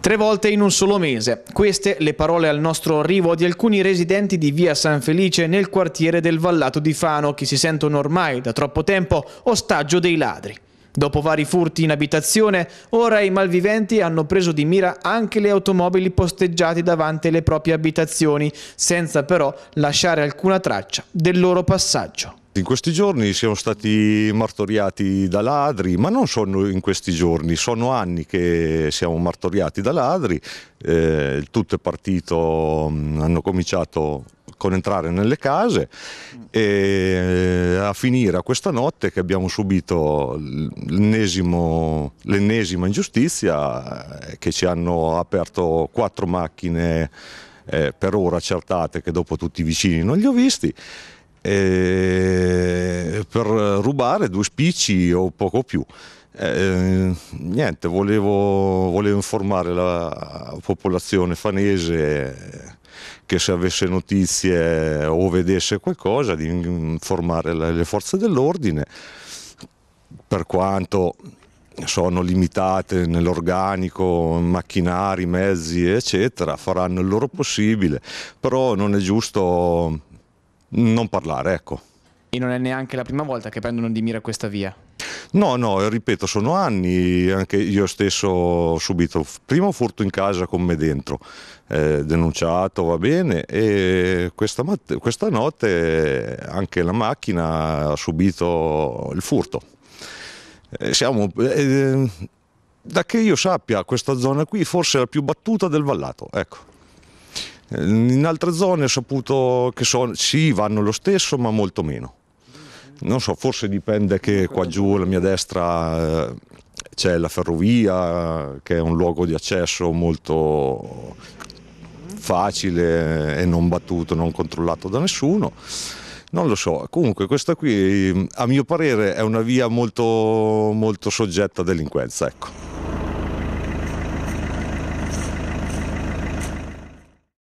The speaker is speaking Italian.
Tre volte in un solo mese. Queste le parole al nostro arrivo di alcuni residenti di via San Felice nel quartiere del Vallato di Fano che si sentono ormai da troppo tempo ostaggio dei ladri. Dopo vari furti in abitazione, ora i malviventi hanno preso di mira anche le automobili posteggiate davanti alle proprie abitazioni, senza però lasciare alcuna traccia del loro passaggio. In questi giorni siamo stati martoriati da ladri, ma non solo in questi giorni, sono anni che siamo martoriati da ladri, eh, tutto è partito, hanno cominciato con entrare nelle case e eh, a finire a questa notte che abbiamo subito l'ennesima ingiustizia eh, che ci hanno aperto quattro macchine eh, per ora accertate che dopo tutti i vicini non li ho visti eh, per rubare due spicci o poco più. Eh, eh, niente, volevo, volevo, informare la popolazione fanese che se avesse notizie o vedesse qualcosa di informare le forze dell'ordine per quanto sono limitate nell'organico, macchinari, mezzi eccetera, faranno il loro possibile, però non è giusto non parlare, ecco. E non è neanche la prima volta che prendono di mira questa via. No, no, ripeto, sono anni, anche io stesso ho subito primo furto in casa con me dentro, eh, denunciato, va bene, e questa, questa notte anche la macchina ha subito il furto. Eh, siamo, eh, da che io sappia, questa zona qui forse è la più battuta del vallato, ecco. Eh, in altre zone ho saputo che so, sì, vanno lo stesso, ma molto meno. Non so, forse dipende che qua giù alla mia destra eh, c'è la ferrovia, che è un luogo di accesso molto facile e non battuto, non controllato da nessuno. Non lo so, comunque questa qui a mio parere è una via molto, molto soggetta a delinquenza. Ecco.